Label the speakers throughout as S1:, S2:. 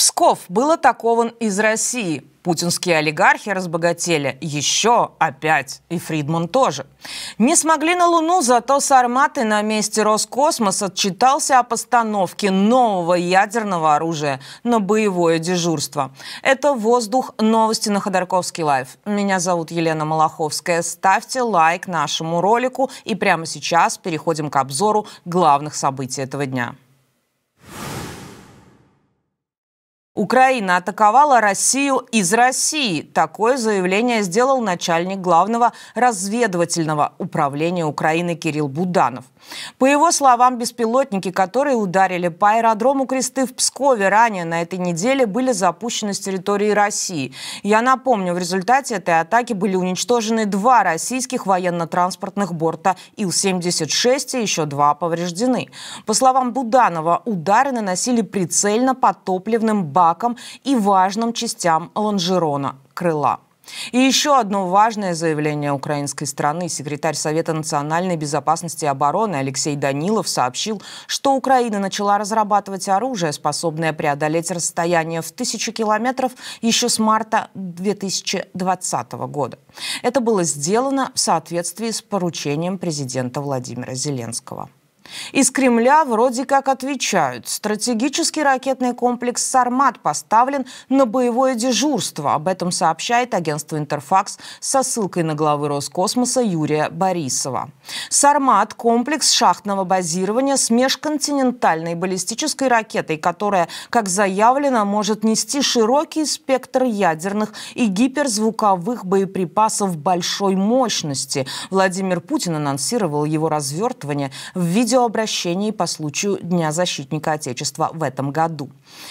S1: Псков был атакован из России. Путинские олигархи разбогатели. Еще опять. И Фридман тоже. Не смогли на Луну, зато Сарматы на месте Роскосмос отчитался о постановке нового ядерного оружия на боевое дежурство. Это «Воздух. Новости» на Ходорковский лайф. Меня зовут Елена Малаховская. Ставьте лайк нашему ролику и прямо сейчас переходим к обзору главных событий этого дня. Украина атаковала Россию из России. Такое заявление сделал начальник главного разведывательного управления Украины Кирилл Буданов. По его словам, беспилотники, которые ударили по аэродрому Кресты в Пскове ранее на этой неделе, были запущены с территории России. Я напомню, в результате этой атаки были уничтожены два российских военно-транспортных борта Ил-76 и еще два повреждены. По словам Буданова, удары наносили прицельно по топливным базам злаком и важным частям лонжерона – крыла. И еще одно важное заявление украинской страны. Секретарь Совета национальной безопасности и обороны Алексей Данилов сообщил, что Украина начала разрабатывать оружие, способное преодолеть расстояние в тысячу километров еще с марта 2020 года. Это было сделано в соответствии с поручением президента Владимира Зеленского. Из Кремля вроде как отвечают. Стратегический ракетный комплекс «Сармат» поставлен на боевое дежурство. Об этом сообщает агентство «Интерфакс» со ссылкой на главы Роскосмоса Юрия Борисова. «Сармат» – комплекс шахтного базирования с межконтинентальной баллистической ракетой, которая, как заявлено, может нести широкий спектр ядерных и гиперзвуковых боеприпасов большой мощности. Владимир Путин анонсировал его развертывание в виде видеообращении по случаю Дня защитника Отечества в этом году.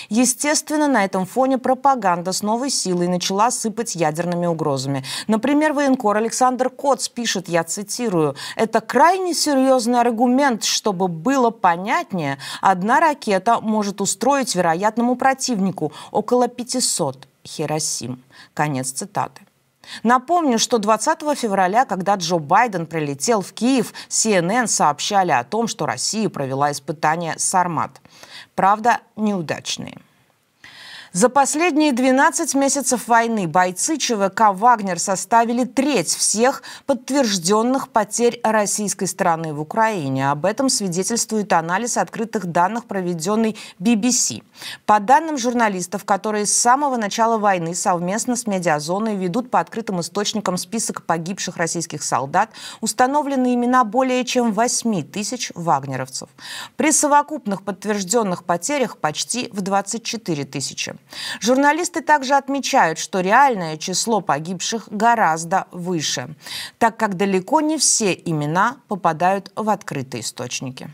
S1: Естественно, на этом фоне пропаганда с новой силой начала сыпать ядерными угрозами. Например, военкор Александр Коц пишет, я цитирую, «Это крайне серьезный аргумент, чтобы было понятнее, одна ракета может устроить вероятному противнику около 500 Хиросим». Конец цитаты. Напомню, что 20 февраля, когда Джо Байден прилетел в Киев, CNN сообщали о том, что Россия провела испытания «Сармат». Правда, неудачные. За последние 12 месяцев войны бойцы ЧВК «Вагнер» составили треть всех подтвержденных потерь российской страны в Украине. Об этом свидетельствует анализ открытых данных, проведенный BBC. По данным журналистов, которые с самого начала войны совместно с «Медиазоной» ведут по открытым источникам список погибших российских солдат, установлены имена более чем 8 тысяч вагнеровцев. При совокупных подтвержденных потерях почти в 24 тысячи. Журналисты также отмечают, что реальное число погибших гораздо выше, так как далеко не все имена попадают в открытые источники.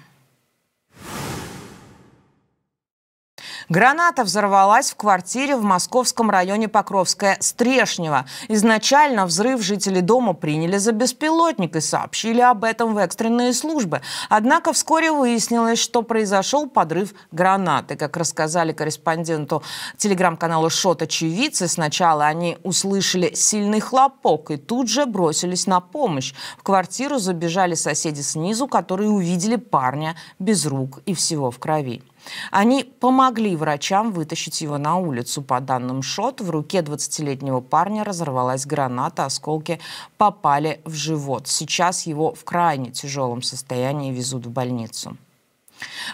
S1: Граната взорвалась в квартире в московском районе Покровское Стрешнева. Изначально взрыв жители дома приняли за беспилотник и сообщили об этом в экстренные службы. Однако вскоре выяснилось, что произошел подрыв гранаты. Как рассказали корреспонденту телеграм-канала «Шот очевидцы», сначала они услышали сильный хлопок и тут же бросились на помощь. В квартиру забежали соседи снизу, которые увидели парня без рук и всего в крови. Они помогли врачам вытащить его на улицу. По данным ШОТ, в руке 20-летнего парня разорвалась граната, осколки попали в живот. Сейчас его в крайне тяжелом состоянии везут в больницу.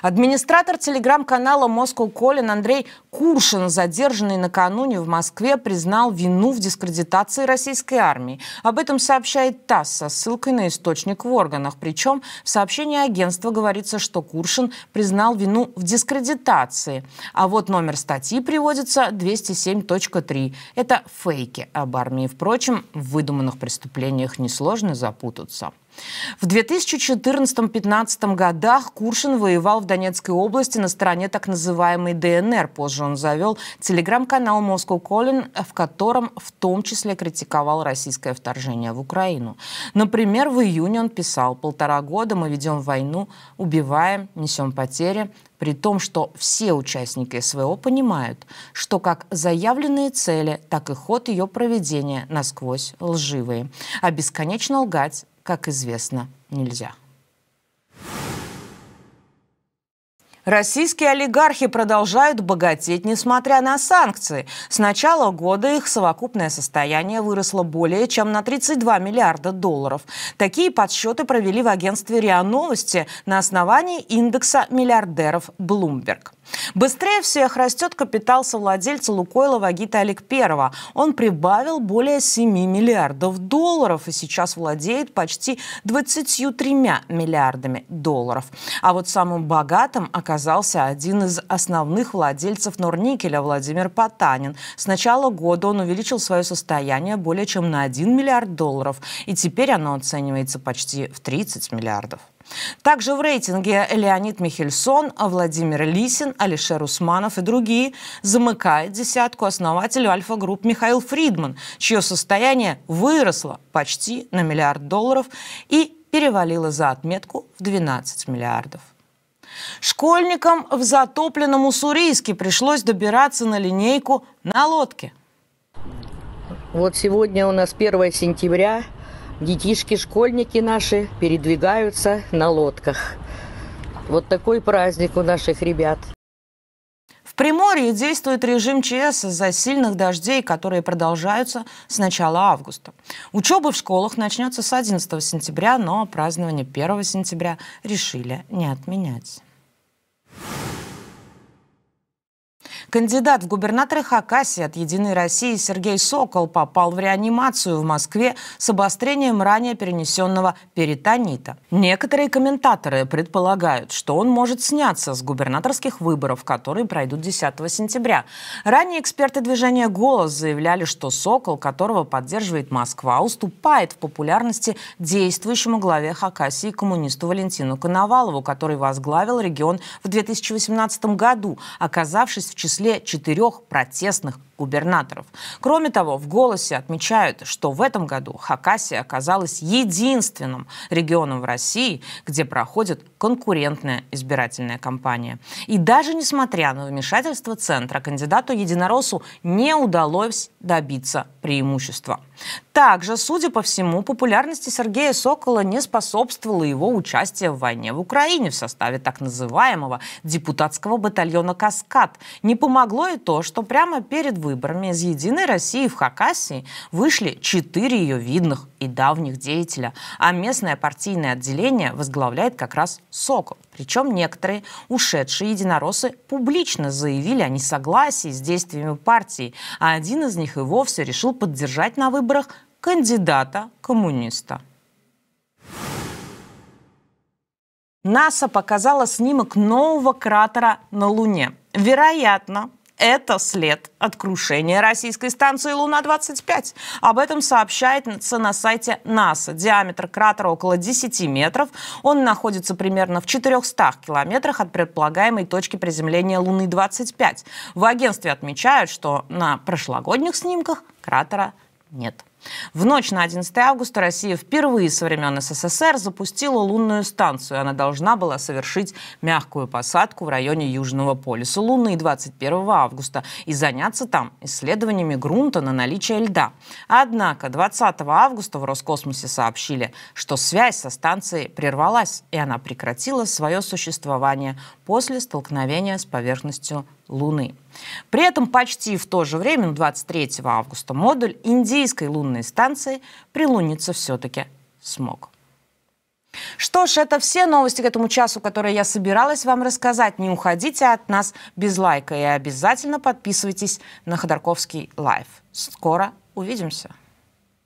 S1: Администратор телеграм-канала Moscow Колин Андрей Куршин, задержанный накануне в Москве, признал вину в дискредитации российской армии. Об этом сообщает ТАСС со ссылкой на источник в органах. Причем в сообщении агентства говорится, что Куршин признал вину в дискредитации. А вот номер статьи приводится 207.3. Это фейки об армии. Впрочем, в выдуманных преступлениях несложно запутаться. В 2014-2015 годах Куршин воевал в Донецкой области на стороне так называемой ДНР. Позже он завел телеграм-канал Moscow Колин, в котором в том числе критиковал российское вторжение в Украину. Например, в июне он писал «Полтора года мы ведем войну, убиваем, несем потери, при том, что все участники СВО понимают, что как заявленные цели, так и ход ее проведения насквозь лживые. А бесконечно лгать как известно, нельзя. Российские олигархи продолжают богатеть, несмотря на санкции. С начала года их совокупное состояние выросло более чем на 32 миллиарда долларов. Такие подсчеты провели в агентстве РИА Новости на основании индекса миллиардеров Bloomberg. Быстрее всех растет капитал совладельца Лукойла Вагита Олег Первого. Он прибавил более 7 миллиардов долларов и сейчас владеет почти 23 миллиардами долларов. А вот самым богатым оказался один из основных владельцев Норникеля Владимир Потанин. С начала года он увеличил свое состояние более чем на 1 миллиард долларов, и теперь оно оценивается почти в 30 миллиардов. Также в рейтинге Леонид Михельсон, Владимир Лисин, Алишер Усманов и другие замыкает десятку основателю Альфа-групп Михаил Фридман, чье состояние выросло почти на миллиард долларов и перевалило за отметку в 12 миллиардов. Школьникам в затопленном Уссурийске пришлось добираться на линейку на лодке. Вот сегодня у нас 1 сентября – Детишки-школьники наши передвигаются на лодках. Вот такой праздник у наших ребят. В Приморье действует режим ЧС из-за сильных дождей, которые продолжаются с начала августа. Учеба в школах начнется с 11 сентября, но празднование 1 сентября решили не отменять. Кандидат в губернаторы Хакасии от «Единой России» Сергей Сокол попал в реанимацию в Москве с обострением ранее перенесенного перитонита. Некоторые комментаторы предполагают, что он может сняться с губернаторских выборов, которые пройдут 10 сентября. Ранее эксперты движения «Голос» заявляли, что Сокол, которого поддерживает Москва, уступает в популярности действующему главе Хакасии коммунисту Валентину Коновалову, который возглавил регион в 2018 году, оказавшись в числе числе четырех протестных губернаторов. Кроме того, в «Голосе» отмечают, что в этом году Хакасия оказалась единственным регионом в России, где проходит конкурентная избирательная кампания. И даже несмотря на вмешательство Центра, кандидату Единороссу не удалось добиться преимущества. Также, судя по всему, популярности Сергея Сокола не способствовало его участие в войне в Украине в составе так называемого депутатского батальона «Каскад», не помогло помогло и то, что прямо перед выборами из «Единой России» в Хакасии вышли четыре ее видных и давних деятеля, а местное партийное отделение возглавляет как раз Сокол. Причем некоторые ушедшие единоросы публично заявили о несогласии с действиями партии, а один из них и вовсе решил поддержать на выборах кандидата-коммуниста. НАСА показала снимок нового кратера на Луне. Вероятно, это след от крушения российской станции «Луна-25». Об этом сообщается на сайте НАСА. Диаметр кратера около 10 метров. Он находится примерно в 400 километрах от предполагаемой точки приземления Луны-25. В агентстве отмечают, что на прошлогодних снимках кратера нет. В ночь на 11 августа Россия впервые со времен СССР запустила лунную станцию. Она должна была совершить мягкую посадку в районе Южного полюса Луны 21 августа и заняться там исследованиями грунта на наличие льда. Однако 20 августа в Роскосмосе сообщили, что связь со станцией прервалась, и она прекратила свое существование после столкновения с поверхностью Луны. При этом почти в то же время, 23 августа, модуль индийской лунной станции прилуниться все-таки смог. Что ж, это все новости к этому часу, которые я собиралась вам рассказать. Не уходите от нас без лайка и обязательно подписывайтесь на Ходорковский Лайф. Скоро увидимся.